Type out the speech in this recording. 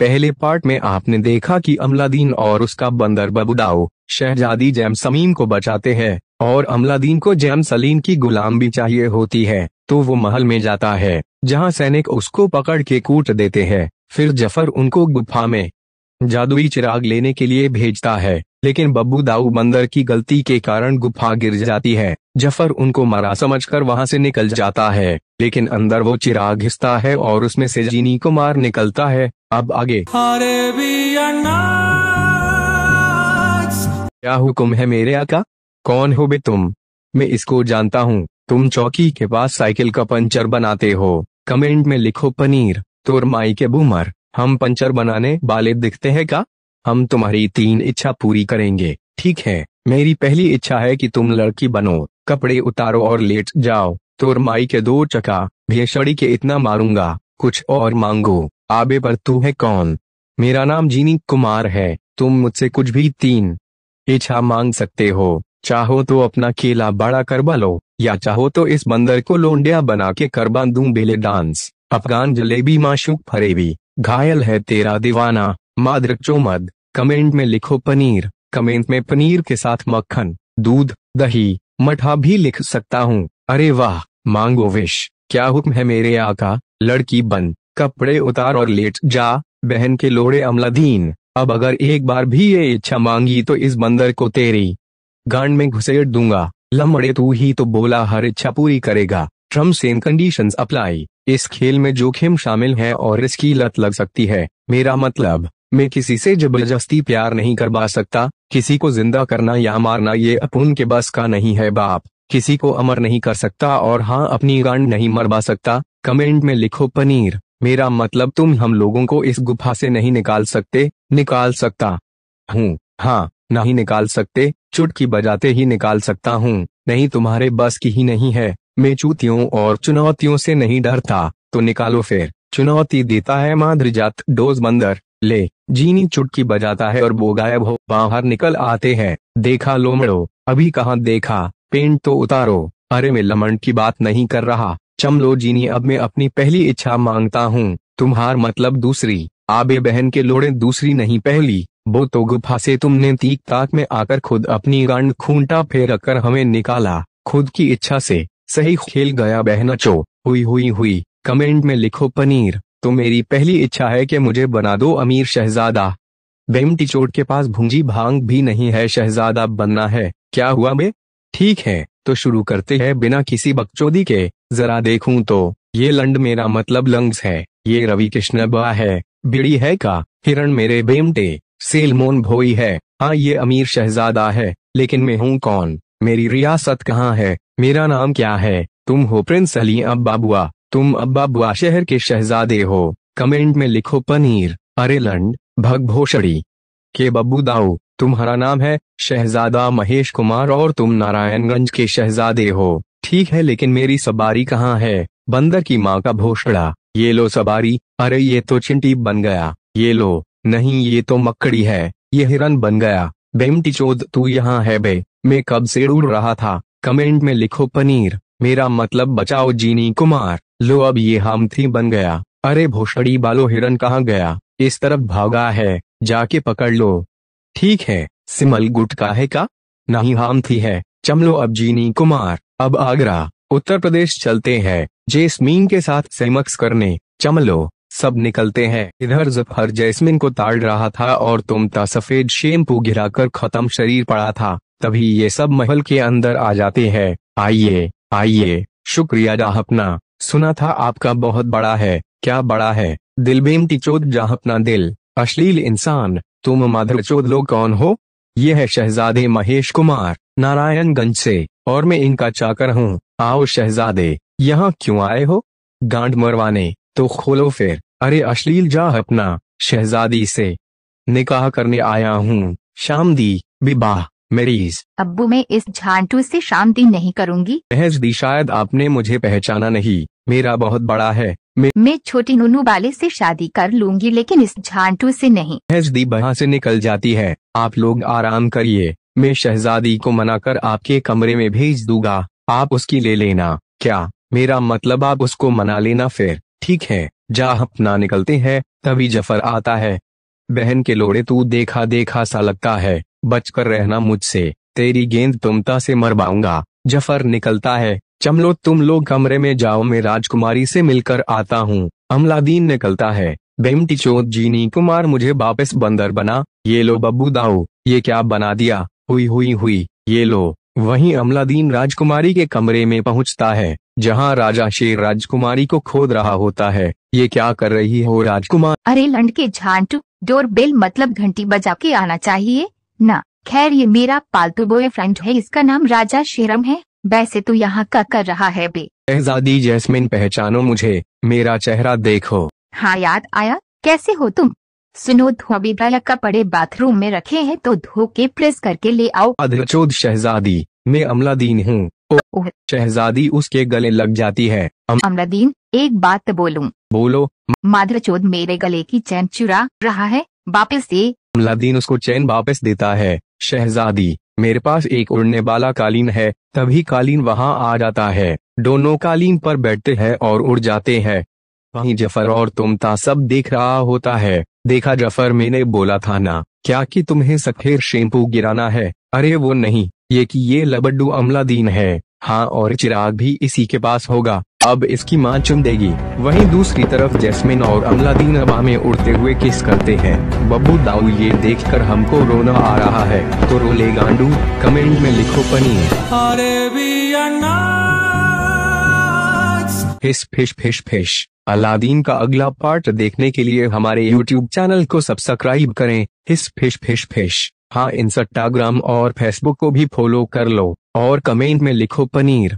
पहले पार्ट में आपने देखा कि अमलादीन और उसका बंदर बबुदाओ शहजादी जैम समीम को बचाते हैं और अमलादीन को जैम सलीम की गुलाम भी चाहिए होती है तो वो महल में जाता है जहां सैनिक उसको पकड़ के कूट देते हैं फिर जफर उनको गुफा में जादुई चिराग लेने के लिए भेजता है लेकिन बब्बू दाऊ बंदर की गलती के कारण गुफा गिर जाती है जफर उनको मरा समझकर वहां से निकल जाता है लेकिन अंदर वो चिराग घिसता है और उसमें से जीनी को मार निकलता है अब आगे क्या हुक्म है मेरे आका कौन हो बे तुम मैं इसको जानता हूँ तुम चौकी के पास साइकिल का पंचर बनाते हो कमेंट में लिखो पनीर तोर माई के बूमर हम पंचर बनाने वाले दिखते हैं का हम तुम्हारी तीन इच्छा पूरी करेंगे ठीक है मेरी पहली इच्छा है कि तुम लड़की बनो कपड़े उतारो और लेट जाओ तोर माई के दो चका भेषड़ी के इतना मारूंगा कुछ और मांगो आबे पर तू है कौन मेरा नाम जीनी कुमार है तुम मुझसे कुछ भी तीन इच्छा मांग सकते हो चाहो तो अपना केला बड़ा करबा लो या चाहो तो इस बंदर को लोंडिया बना के करबा दू बेले डांस अफगान जलेबी माशूक फरेबी घायल है तेरा दीवाना मादर चोमद कमेंट में लिखो पनीर कमेंट में पनीर के साथ मक्खन दूध दही मठा भी लिख सकता हूँ अरे वाह मांगो विश क्या हुक्म है मेरे आका लड़की बन कपड़े उतार और लेट जा बहन के लोड़े अमलाधीन अब अगर एक बार भी ये इच्छा मांगी तो इस बंदर को तेरी गांड में घुसेड़ दूंगा लमड़े तू ही तो बोला हर इच्छा पूरी करेगा ट्रम्स एंड कंडीशंस अप्लाई इस खेल में जोखिम शामिल है और इसकी लत लग सकती है मेरा मतलब मैं किसी से जबरदस्ती प्यार नहीं करवा सकता किसी को जिंदा करना या मारना ये अपुन के बस का नहीं है बाप किसी को अमर नहीं कर सकता और हाँ अपनी गांड नहीं मरवा सकता कमेंट में लिखो पनीर मेरा मतलब तुम हम लोगों को इस गुफा से नहीं निकाल सकते निकाल सकता हूँ हाँ नहीं निकाल सकते चुटकी बजाते ही निकाल सकता हूँ नहीं तुम्हारे बस की ही नहीं है मैं चूतियों और चुनौतियों से नहीं डरता तो निकालो फिर चुनौती देता है जात डोज बंदर ले जीनी चुटकी बजाता है और वो गायब हो बाहर निकल आते हैं देखा लोमड़ो अभी कहाँ देखा पेंट तो उतारो अरे मैं लमन की बात नहीं कर रहा चमलो जीनी अब मैं अपनी पहली इच्छा मांगता हूँ तुम्हार मतलब दूसरी आबे बहन के लोड़े दूसरी नहीं पहली वो तो गुफा से तुमने तीक ताक में आकर खुद अपनी गांड खूंटा फेर कर हमें निकाला खुद की इच्छा से सही खेल गया बहन अचो हुई हुई हुई कमेंट में लिखो पनीर तो मेरी पहली इच्छा है कि मुझे बना दो अमीर शहजादा बेमटी चोट के पास भूंजी भांग भी नहीं है शहजादा बनना है क्या हुआ बे ठीक है तो शुरू करते हैं बिना किसी बकचोदी के जरा देखूं तो ये लंड मेरा मतलब लंग्स है ये रवि कृष्ण बा है बिड़ी है का हिरण मेरे बेमटे सेलमोन भोई है हाँ ये अमीर शहजादा है लेकिन मैं हूँ कौन मेरी रियासत कहाँ है मेरा नाम क्या है तुम हो प्रिंस अली अब्बाबुआ तुम अब्बाबुआ शहर के शहजादे हो कमेंट में लिखो पनीर अरे लंड भग के बब्बू दाऊ तुम्हारा नाम है शहजादा महेश कुमार और तुम नारायणगंज के शहजादे हो ठीक है लेकिन मेरी सवारी कहाँ है बंदर की माँ का भोसड़ा ये लो सवारी अरे ये तो चिंटी बन गया ये लो नहीं ये तो मकड़ी है ये हिरन बन गया बेमटी चोद तू यहाँ है बे मैं कब से उड़ रहा था कमेंट में लिखो पनीर मेरा मतलब बचाओ जीनी कुमार लो अब ये हम थी बन गया अरे भोसड़ी बालो हिरन कहाँ गया इस तरफ भागा है जाके पकड़ लो ठीक है सिमल गुट का है का नहीं हम थी है चमलो अब जीनी कुमार अब आगरा उत्तर प्रदेश चलते हैं जेसमीन के साथ सेमक्स करने चमलो सब निकलते हैं इधर जफर जैस्मिन को ताड़ रहा था और तुम ता सफेद शेम्पू गिराकर खत्म शरीर पड़ा था तभी ये सब महल के अंदर आ जाते हैं आइए आइए शुक्रिया जाहपना सुना था आपका बहुत बड़ा है क्या बड़ा है दिलबेम टिचोद जाहपना दिल अश्लील इंसान तुम माधवचोद लोग कौन हो यह है शहजादे महेश कुमार नारायणगंज से और मैं इनका चाकर हूँ आओ शहजादे यहाँ क्यों आए हो गांड मरवाने तो खोलो फिर अरे अश्लील जा अपना शहजादी से निकाह करने आया हूँ शाम दी विवाह मेरीज अबू मैं इस झांटू से शांति नहीं करूँगी महज दी शायद आपने मुझे पहचाना नहीं मेरा बहुत बड़ा है मैं छोटी नुनू वाले से शादी कर लूंगी लेकिन इस झांटू से नहीं दी बहा से निकल जाती है आप लोग आराम करिए मैं शहजादी को मना कर आपके कमरे में भेज दूंगा आप उसकी ले लेना क्या मेरा मतलब आप उसको मना लेना फिर ठीक है जा अपना निकलते हैं तभी जफर आता है बहन के लोड़े तू देखा देखा सा लगता है बचकर रहना मुझसे तेरी गेंद तुमता से मरवाऊंगा जफर निकलता है चमलो तुम लोग कमरे में जाओ मैं राजकुमारी से मिलकर आता हूँ अमलादीन निकलता है बेमटी चोत जीनी कुमार मुझे वापस बंदर बना ये लो बब्बू दाऊ ये क्या बना दिया हुई हुई हुई ये लो वहीं अमलादीन राजकुमारी के कमरे में पहुंचता है जहां राजा शेर राजकुमारी को खोद रहा होता है ये क्या कर रही हो राजकुमार अरे लंड के झांटू डोर बेल मतलब घंटी बजा के आना चाहिए ना खैर ये मेरा पालतू बॉयफ्रेंड है इसका नाम राजा शेरम है वैसे तू यहाँ का कर रहा है बे शहजादी जैस्मिन पहचानो मुझे मेरा चेहरा देखो हाँ याद आया कैसे हो तुम सुनो धोबी का पड़े बाथरूम में रखे हैं तो धो के प्रेस करके ले आओ अधरचोद शहजादी मैं अमलादीन हूँ शहजादी उसके गले लग जाती है अम... अमलादीन एक बात बोलूं बोलो माधरचोद मेरे गले की चैन चुरा रहा है वापस दे अमलादीन उसको चैन वापस देता है शहजादी मेरे पास एक उड़ने वाला कालीन है तभी कालीन वहां आ जाता है दोनों कालीन पर बैठते हैं और उड़ जाते हैं वहीं जफर और तुम ता सब देख रहा होता है देखा जफर मैंने बोला था ना क्या कि तुम्हें सखेर शैम्पू गिराना है अरे वो नहीं ये कि ये लबड्डू अमला दीन है हाँ और चिराग भी इसी के पास होगा अब इसकी मां चुन देगी वहीं दूसरी तरफ जैस्मिन और अमलादीन हवा में उड़ते हुए किस करते हैं बब्बू दाऊ ये देखकर हमको रोना आ रहा है तो रोले गांडू कमेंट में लिखो paneer fish fish fish fish Aladdin का अगला पार्ट देखने के लिए हमारे YouTube चैनल को सब्सक्राइब करें हिस फिश फिश फिश हाँ इंस्टाग्राम और फेसबुक को भी फॉलो कर लो और कमेंट में लिखो पनीर